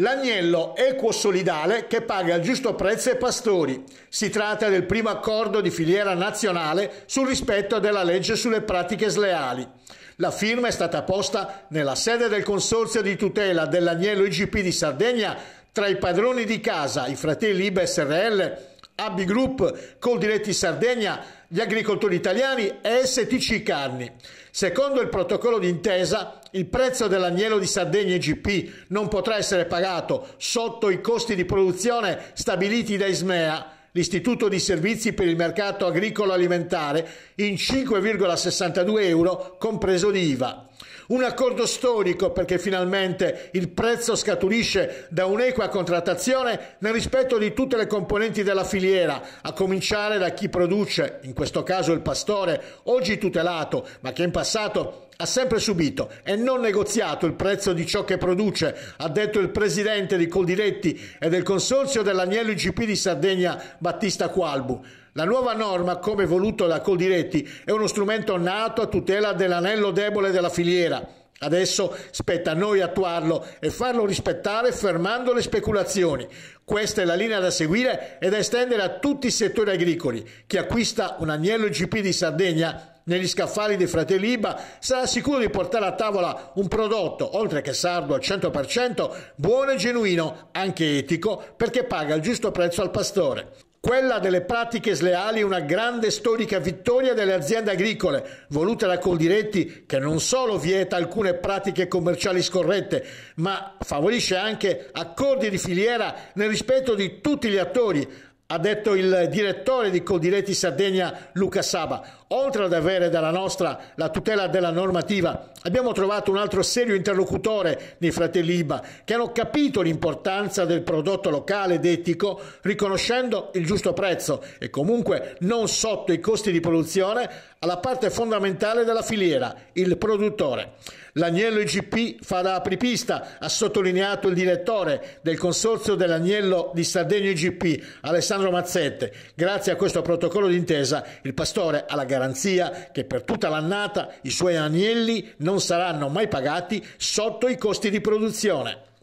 L'agnello equo solidale che paga il giusto prezzo ai pastori. Si tratta del primo accordo di filiera nazionale sul rispetto della legge sulle pratiche sleali. La firma è stata posta nella sede del Consorzio di tutela dell'agnello IGP di Sardegna tra i padroni di casa, i fratelli IBA SRL, Abbi Group, Coldiretti Sardegna gli agricoltori italiani e STC Carni. Secondo il protocollo d'intesa, il prezzo dell'agnello di Sardegna IGP non potrà essere pagato sotto i costi di produzione stabiliti da Ismea, l'Istituto di Servizi per il Mercato Agricolo Alimentare, in 5,62 euro compreso di IVA. Un accordo storico perché finalmente il prezzo scaturisce da un'equa contrattazione nel rispetto di tutte le componenti della filiera, a cominciare da chi produce, in questo caso il pastore, oggi tutelato, ma che in passato ha sempre subito e non negoziato il prezzo di ciò che produce, ha detto il presidente di Coldiretti e del consorzio dell'Agnello IGP di Sardegna Battista Qualbu. La nuova norma, come voluto da Coldiretti, è uno strumento nato a tutela dell'anello debole della filiera. Adesso spetta a noi attuarlo e farlo rispettare fermando le speculazioni. Questa è la linea da seguire ed da estendere a tutti i settori agricoli. Chi acquista un agnello IGP di Sardegna negli scaffali dei fratelli Iba sarà sicuro di portare a tavola un prodotto, oltre che sardo al 100%, buono e genuino, anche etico, perché paga il giusto prezzo al pastore. Quella delle pratiche sleali è una grande storica vittoria delle aziende agricole, voluta da Coldiretti, che non solo vieta alcune pratiche commerciali scorrette, ma favorisce anche accordi di filiera nel rispetto di tutti gli attori, ha detto il direttore di Codiretti Sardegna Luca Saba. Oltre ad avere dalla nostra la tutela della normativa, abbiamo trovato un altro serio interlocutore nei fratelli IBA che hanno capito l'importanza del prodotto locale ed etico riconoscendo il giusto prezzo e comunque non sotto i costi di produzione alla parte fondamentale della filiera, il produttore. L'agnello IGP fa da apripista, ha sottolineato il direttore del consorzio dell'agnello di Sardegna IGP, Alessandro Alessandro Mazzette. Grazie a questo protocollo d'intesa il pastore ha la garanzia che per tutta l'annata i suoi agnelli non saranno mai pagati sotto i costi di produzione.